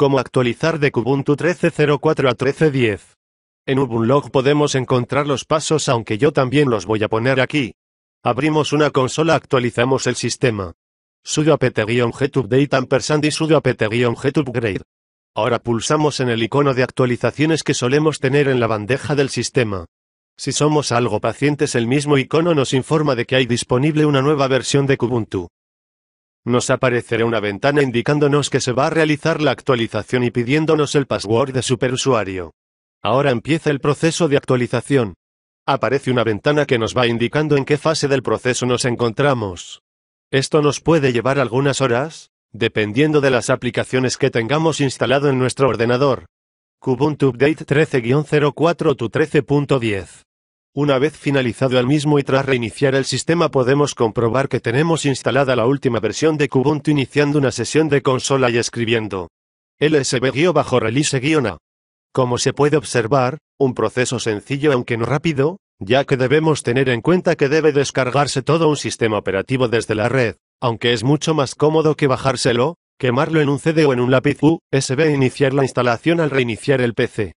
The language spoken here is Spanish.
Cómo actualizar de Kubuntu 13.04 a 13.10. En Log podemos encontrar los pasos aunque yo también los voy a poner aquí. Abrimos una consola actualizamos el sistema. Sudo apt-get update ampersand y sudo apt-get upgrade. Ahora pulsamos en el icono de actualizaciones que solemos tener en la bandeja del sistema. Si somos algo pacientes el mismo icono nos informa de que hay disponible una nueva versión de Kubuntu nos aparecerá una ventana indicándonos que se va a realizar la actualización y pidiéndonos el password de superusuario. Ahora empieza el proceso de actualización. Aparece una ventana que nos va indicando en qué fase del proceso nos encontramos. Esto nos puede llevar algunas horas, dependiendo de las aplicaciones que tengamos instalado en nuestro ordenador. Kubuntu Update 13-04 tu 13.10 una vez finalizado el mismo y tras reiniciar el sistema podemos comprobar que tenemos instalada la última versión de Kubuntu iniciando una sesión de consola y escribiendo lsb-release-a. Como se puede observar, un proceso sencillo aunque no rápido, ya que debemos tener en cuenta que debe descargarse todo un sistema operativo desde la red, aunque es mucho más cómodo que bajárselo, quemarlo en un CD o en un lápiz USB e iniciar la instalación al reiniciar el PC.